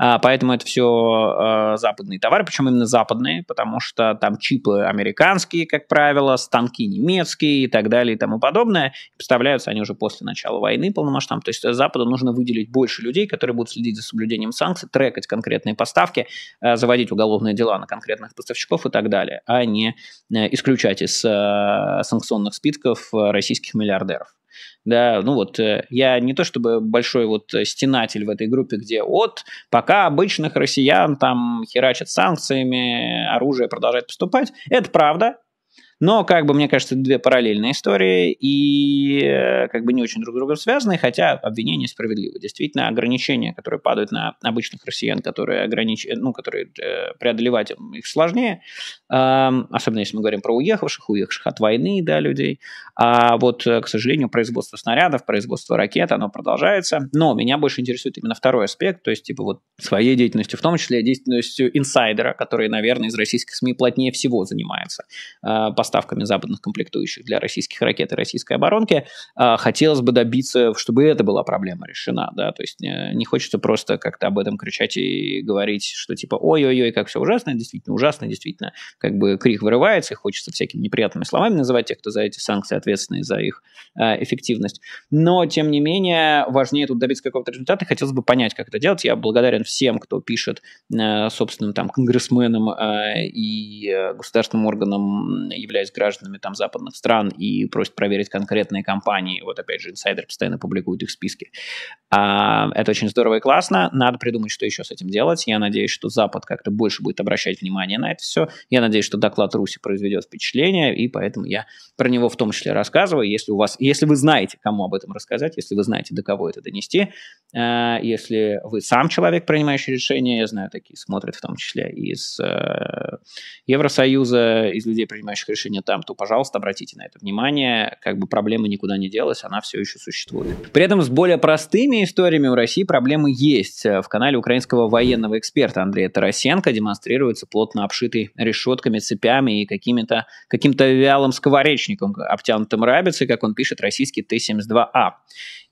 A: Э, поэтому это все э, западные товары, причем именно западные, потому что там чипы американские, как правило, станки немецкие и так далее и тому подобное. Поставляются они уже после начала войны полномасштабно. То есть Западу нужно выделить больше людей, которые будут следить за соблюдением санкций, трекать конкретные поставки, э, заводить уголовные дела на конкретные достоверных поставщиков и так далее, а не э, исключать из э, санкционных списков э, российских миллиардеров. Да, ну вот я не то чтобы большой вот стенатель в этой группе, где от пока обычных россиян там херачат санкциями, оружие продолжает поступать. Это правда, но, как бы, мне кажется, это две параллельные истории и э, как бы не очень друг с другом связаны, хотя обвинения справедливо. Действительно, ограничения, которые падают на обычных россиян, которые, огранич... Э, ну, которые э, преодолевать их сложнее, эм, особенно если мы говорим про уехавших, уехавших от войны, да, людей. А вот, к сожалению, производство снарядов, производство ракет, оно продолжается. Но меня больше интересует именно второй аспект, то есть, типа, вот своей деятельностью, в том числе деятельностью инсайдера, который, наверное, из российских СМИ плотнее всего занимается поставками западных комплектующих для российских ракет и российской оборонки, а, хотелось бы добиться, чтобы это была проблема решена, да, то есть э, не хочется просто как-то об этом кричать и говорить, что типа ой-ой-ой, как все ужасно, действительно ужасно, действительно, как бы крик вырывается, и хочется всякими неприятными словами называть тех, кто за эти санкции ответственный за их а, эффективность. Но, тем не менее, важнее тут добиться какого-то результата, хотелось бы понять, как это делать. Я благодарен всем, кто пишет э, собственным там конгрессменам э, и государственным органам, является являясь гражданами там западных стран и просят проверить конкретные компании. Вот опять же, инсайдер постоянно публикует их списки. А, это очень здорово и классно. Надо придумать, что еще с этим делать. Я надеюсь, что Запад как-то больше будет обращать внимание на это все. Я надеюсь, что доклад Руси произведет впечатление, и поэтому я про него в том числе рассказываю. Если у вас, если вы знаете, кому об этом рассказать, если вы знаете, до кого это донести, э, если вы сам человек, принимающий решения, я знаю, такие смотрят в том числе из э, Евросоюза, из людей, принимающих решения, не там, то, пожалуйста, обратите на это внимание. Как бы проблема никуда не делась, она все еще существует. При этом с более простыми историями у России проблемы есть. В канале украинского военного эксперта Андрея Тарасенко демонстрируется плотно обшитый решетками, цепями и какими-то, каким-то вялым сковоречником, обтянутым рабицей, как он пишет, российский Т-72А. А.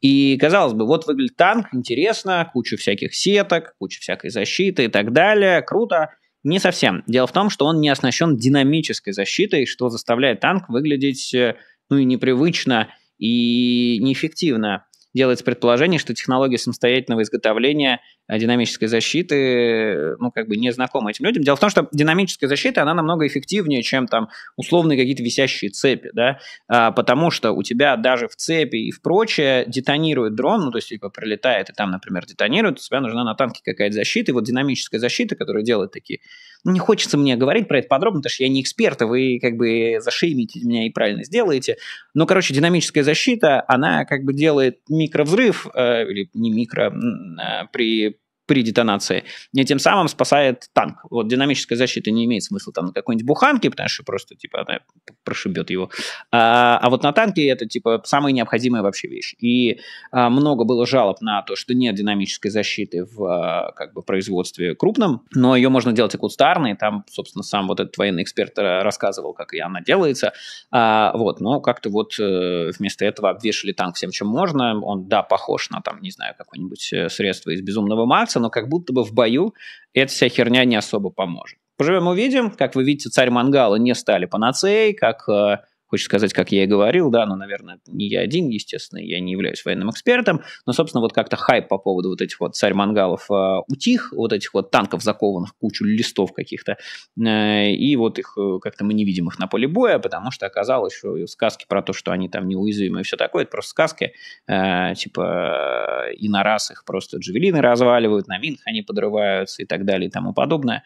A: И, казалось бы, вот выглядит танк, интересно, куча всяких сеток, куча всякой защиты и так далее, круто. Не совсем. Дело в том, что он не оснащен динамической защитой, что заставляет танк выглядеть э, ну и непривычно, и неэффективно. Делается предположение, что технология самостоятельного изготовления Э, динамической защиты, э, ну, как бы не знакомы этим людям. Дело в том, что динамическая защита, она намного эффективнее, чем там условные какие-то висящие цепи, да, а, потому что у тебя даже в цепи и в прочее детонирует дрон, ну, то есть, типа, прилетает и там, например, детонирует, у тебя нужна на танке какая-то защита, и вот динамическая защита, которая делает такие... Ну, не хочется мне говорить про это подробно, потому что я не эксперт, а вы как бы зашеймите меня и правильно сделаете. Но, короче, динамическая защита, она как бы делает микровзрыв, э, или не микро, э, при при детонации, и тем самым спасает танк. Вот динамическая защита не имеет смысла там на какой-нибудь буханке, потому что просто типа она прошибет его. А, а вот на танке это типа самая необходимая вообще вещь. И а, много было жалоб на то, что нет динамической защиты в а, как бы производстве крупном, но ее можно делать и кустарной. Там, собственно, сам вот этот военный эксперт э, рассказывал, как и она делается. А, вот, но как-то вот э, вместо этого обвешали танк всем, чем можно. Он, да, похож на там, не знаю, какое-нибудь э, средство из безумного Макса, заняться, но как будто бы в бою эта вся херня не особо поможет. Поживем увидим. Как вы видите, царь Мангала не стали панацеей, как э, Хочешь сказать, как я и говорил, да, но, ну, наверное, не я один, естественно, я не являюсь военным экспертом, но, собственно, вот как-то хайп по поводу вот этих вот царь-мангалов э, а, утих, вот этих вот танков, закованных в кучу листов каких-то, э, и вот их э, как-то мы не видим их на поле боя, потому что оказалось, что сказки про то, что они там неуязвимы и все такое, это просто сказки, э, типа и на раз их просто джевелины разваливают, на минах они подрываются и так далее и тому подобное,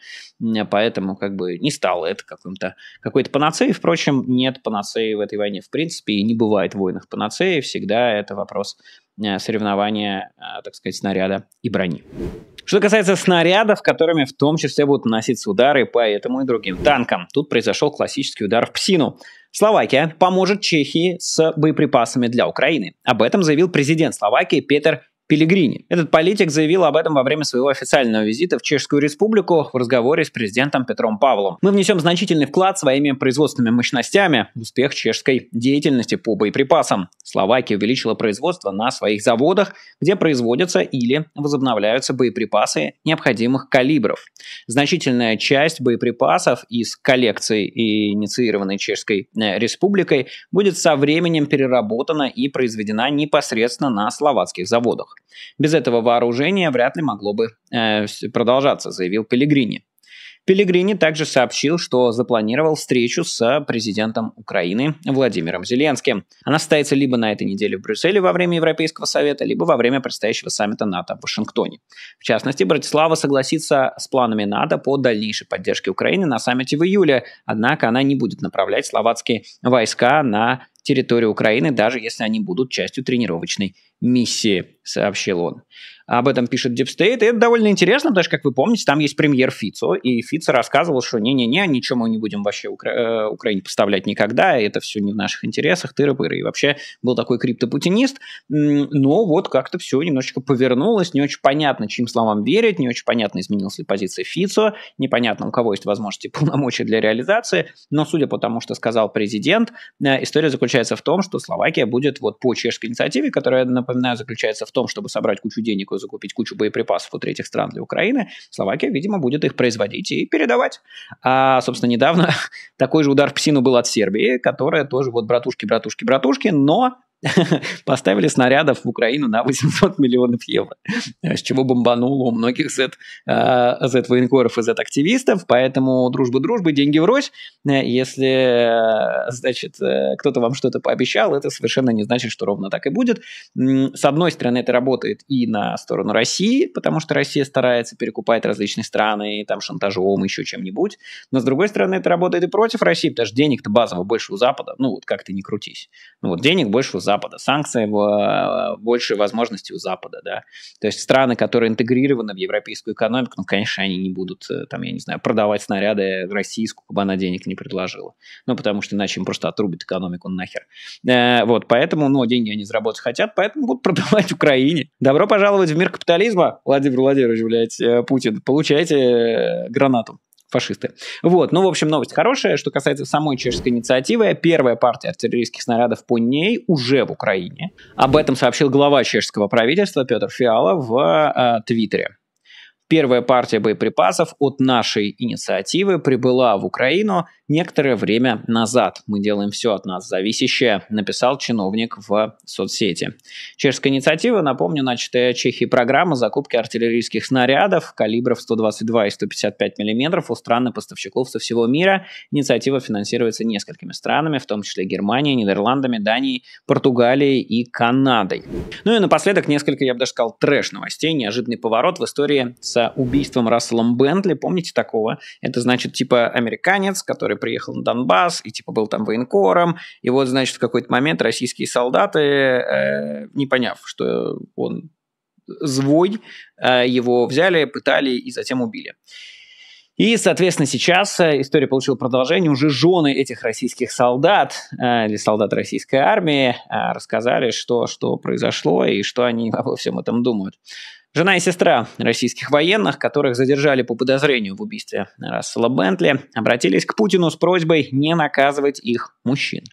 A: поэтому как бы не стало это каким-то какой-то панацеей, впрочем, нет панацеи панацеи в этой войне. В принципе, и не бывает в войнах панацеи, всегда это вопрос э, соревнования, э, так сказать, снаряда и брони. Что касается снарядов, которыми в том числе будут наноситься удары по этому и другим танкам, тут произошел классический удар в псину. Словакия поможет Чехии с боеприпасами для Украины. Об этом заявил президент Словакии Петер Пелегрини. Этот политик заявил об этом во время своего официального визита в Чешскую Республику в разговоре с президентом Петром Павлом. Мы внесем значительный вклад своими производственными мощностями в успех чешской деятельности по боеприпасам. Словакия увеличила производство на своих заводах, где производятся или возобновляются боеприпасы необходимых калибров. Значительная часть боеприпасов из коллекции, инициированной Чешской э, Республикой, будет со временем переработана и произведена непосредственно на словацких заводах. Без этого вооружения вряд ли могло бы э, продолжаться, заявил Пелигрини. Пелегрини также сообщил, что запланировал встречу с президентом Украины Владимиром Зеленским. Она состоится либо на этой неделе в Брюсселе во время Европейского совета, либо во время предстоящего саммита НАТО в Вашингтоне. В частности, Братислава согласится с планами НАТО по дальнейшей поддержке Украины на саммите в июле, однако она не будет направлять словацкие войска на территорию Украины, даже если они будут частью тренировочной миссии, сообщил он об этом пишет Deep State, и это довольно интересно, потому что, как вы помните, там есть премьер Фицо, и Фицо рассказывал, что не-не-не, ничего мы не будем вообще Укра... Э, Украине поставлять никогда, и это все не в наших интересах, тыры-пыры, и вообще был такой криптопутинист, но вот как-то все немножечко повернулось, не очень понятно, чьим словам верить, не очень понятно, изменилась ли позиция Фицо, непонятно, у кого есть возможности и полномочия для реализации, но судя по тому, что сказал президент, э, история заключается в том, что Словакия будет вот по чешской инициативе, которая, напоминаю, заключается в том, чтобы собрать кучу денег закупить кучу боеприпасов у третьих стран для Украины, Словакия, видимо, будет их производить и передавать. А, собственно, недавно такой же удар в псину был от Сербии, которая тоже вот братушки, братушки, братушки, но поставили снарядов в Украину на 800 миллионов евро, с чего бомбануло у многих Z, Z а, военкоров и Z активистов, поэтому дружба дружбы, деньги врозь, если, э, значит, э, кто-то вам что-то пообещал, это совершенно не значит, что ровно так и будет. С одной стороны, это работает и на сторону России, потому что Россия старается перекупать различные страны, там, шантажом, еще чем-нибудь, но с другой стороны, это работает и против России, потому что денег-то базово больше у Запада, ну, вот как ты не крутись. Ну, вот денег больше у Запада Запада. Санкции э, больше возможности у Запада, да. То есть страны, которые интегрированы в европейскую экономику, ну, конечно, они не будут, э, там, я не знаю, продавать снаряды России, сколько бы она денег не предложила. Ну, потому что иначе им просто отрубит экономику нахер. Э, вот, поэтому, ну, деньги они заработать хотят, поэтому будут продавать Украине. Добро пожаловать в мир капитализма, Владимир Владимирович, блядь, Путин. Получайте гранату фашисты. Вот, ну, в общем, новость хорошая. Что касается самой чешской инициативы, первая партия артиллерийских снарядов по ней уже в Украине. Об этом сообщил глава чешского правительства Петр Фиала в э, Твиттере. Первая партия боеприпасов от нашей инициативы прибыла в Украину некоторое время назад. Мы делаем все от нас зависящее, написал чиновник в соцсети. Чешская инициатива, напомню, начатая Чехии программа закупки артиллерийских снарядов калибров 122 и 155 мм у стран и поставщиков со всего мира. Инициатива финансируется несколькими странами, в том числе Германией, Нидерландами, Данией, Португалией и Канадой. Ну и напоследок несколько, я бы даже сказал, трэш-новостей. Неожиданный поворот в истории с с убийством Рассела Бентли, помните такого? Это значит, типа, американец, который приехал на Донбасс и, типа, был там военкором, и вот, значит, в какой-то момент российские солдаты, э, не поняв, что он звой, э, его взяли, пытали и затем убили. И, соответственно, сейчас э, история получила продолжение. Уже жены этих российских солдат э, или солдат российской армии э, рассказали, что, что произошло и что они обо всем этом думают. Жена и сестра российских военных, которых задержали по подозрению в убийстве Рассела Бентли, обратились к Путину с просьбой не наказывать их мужчин.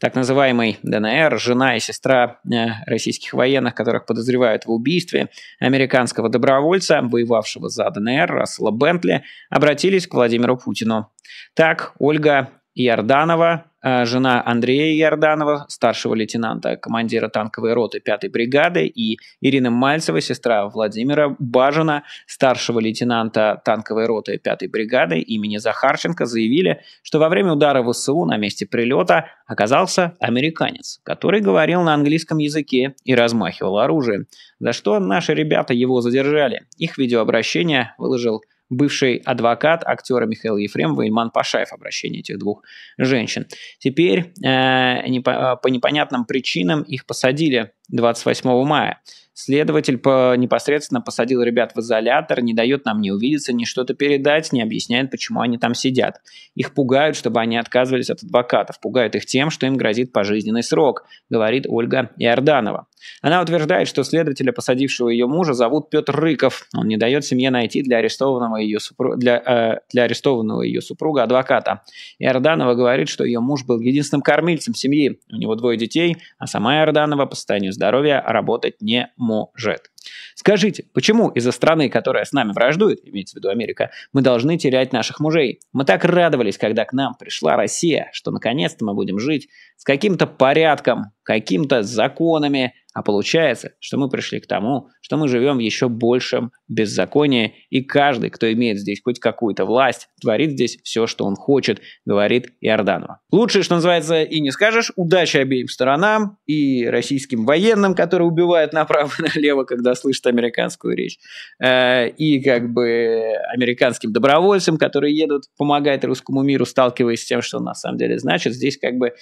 A: так называемый ДНР жена и сестра э, российских военных, которых подозревают в убийстве американского добровольца, воевавшего за ДНР Рассела Бентли, обратились к Владимиру Путину. Так Ольга Ярданова, э, жена Андрея Ярданова, старшего лейтенанта, командира танковой роты 5-й бригады, и Ирина Мальцева, сестра Владимира Бажина, старшего лейтенанта танковой роты 5-й бригады имени Захарченко, заявили, что во время удара ВСУ на месте прилета оказался американец, который говорил на английском языке и размахивал оружием, за что наши ребята его задержали. Их видеообращение выложил бывший адвокат актера Михаила Ефремова и Ильман Пашаев, обращение этих двух женщин. Теперь э, не, по, э, по непонятным причинам их посадили 28 мая. Следователь по, непосредственно посадил ребят в изолятор, не дает нам ни увидеться, ни что-то передать, не объясняет, почему они там сидят. Их пугают, чтобы они отказывались от адвокатов, пугают их тем, что им грозит пожизненный срок, говорит Ольга Иорданова. Она утверждает, что следователя, посадившего ее мужа, зовут Петр Рыков. Он не дает семье найти для арестованного ее, супру... для, э, для арестованного ее супруга адвоката. Иорданова говорит, что ее муж был единственным кормильцем семьи. У него двое детей, а сама Иорданова по состоянию здоровья работать не может. Скажите, почему из-за страны, которая с нами враждует, имеется в виду Америка, мы должны терять наших мужей? Мы так радовались, когда к нам пришла Россия, что наконец-то мы будем жить с каким-то порядком, какими то законами, а получается, что мы пришли к тому, что мы живем в еще большем беззаконии, и каждый, кто имеет здесь хоть какую-то власть, творит здесь все, что он хочет, говорит Иорданова. Лучше, что называется, и не скажешь. Удачи обеим сторонам, и российским военным, которые убивают направо и налево, когда слышат американскую речь, э, и как бы американским добровольцам, которые едут помогать русскому миру, сталкиваясь с тем, что он на самом деле значит. Здесь как бы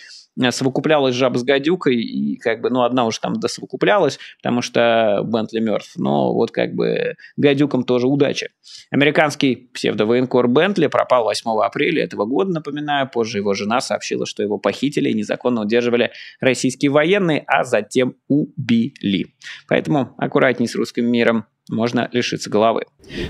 A: э, совокуплялась жаба с гадюкой, и как бы, ну, одна уже там до выкуплялось, потому что Бентли мертв. Но вот как бы гадюкам тоже удачи. Американский псевдовоенкор Бентли пропал 8 апреля этого года, напоминаю. Позже его жена сообщила, что его похитили и незаконно удерживали российские военные, а затем убили. Поэтому аккуратней с русским миром можно лишиться головы.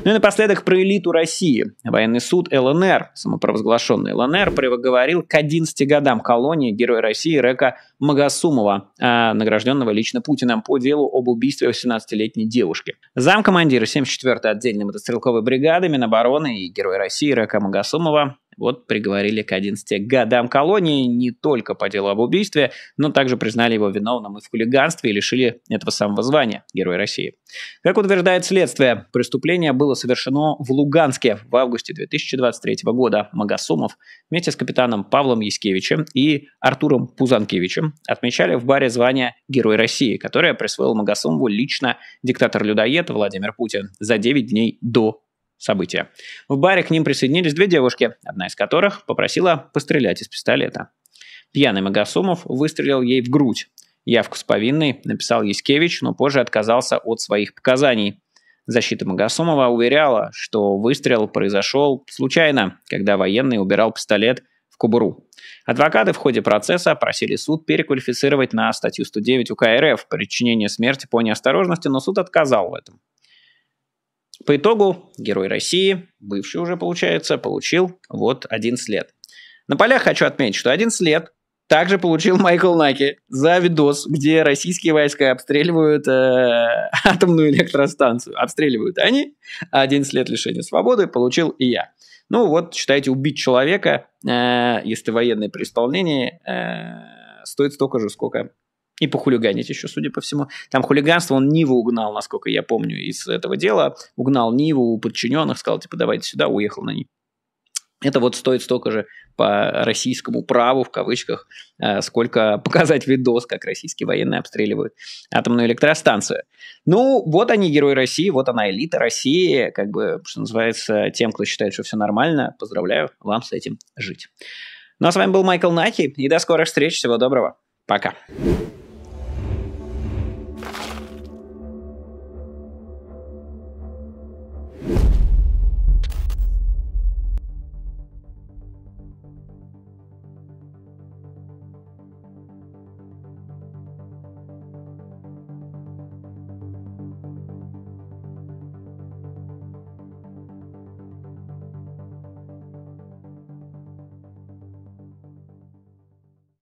A: Ну и напоследок про элиту России. Военный суд ЛНР, самопровозглашенный ЛНР, приговорил к 11 годам колонии героя России Река Магасумова, а, награжденного лично Путиным по делу об убийстве 18-летней девушки. Замкомандира 74-й отдельной мотострелковой бригады Минобороны и герой России Река Магасумова вот приговорили к 11 годам колонии не только по делу об убийстве, но также признали его виновным и в хулиганстве и лишили этого самого звания Герой России. Как утверждает следствие, преступление было совершено в Луганске в августе 2023 года. Магасумов вместе с капитаном Павлом Яскевичем и Артуром Пузанкевичем отмечали в баре звание Герой России, которое присвоил Магасумову лично диктатор-людоед Владимир Путин за 9 дней до события. В баре к ним присоединились две девушки, одна из которых попросила пострелять из пистолета. Пьяный Магасумов выстрелил ей в грудь. Явку с повинной написал Яскевич, но позже отказался от своих показаний. Защита Магасумова уверяла, что выстрел произошел случайно, когда военный убирал пистолет в кобуру. Адвокаты в ходе процесса просили суд переквалифицировать на статью 109 УК РФ причинение смерти по неосторожности, но суд отказал в этом. По итогу Герой России, бывший уже получается, получил вот 11 лет. На полях хочу отметить, что 11 лет также получил Майкл Наки за видос, где российские войска обстреливают э, атомную электростанцию. Обстреливают они, а 11 лет лишения свободы получил и я. Ну вот, считайте, убить человека, э, если военное военный при исполнении, э, стоит столько же, сколько и похулиганить еще, судя по всему. Там хулиганство, он Ниву угнал, насколько я помню, из этого дела. Угнал Ниву у подчиненных, сказал, типа, давайте сюда, уехал на ней. Это вот стоит столько же по российскому праву, в кавычках, э, сколько показать видос, как российские военные обстреливают атомную электростанцию. Ну, вот они, герои России, вот она, элита России, как бы, что называется, тем, кто считает, что все нормально, поздравляю, вам с этим жить. Ну, а с вами был Майкл Нахи, и до скорых встреч, всего доброго, пока.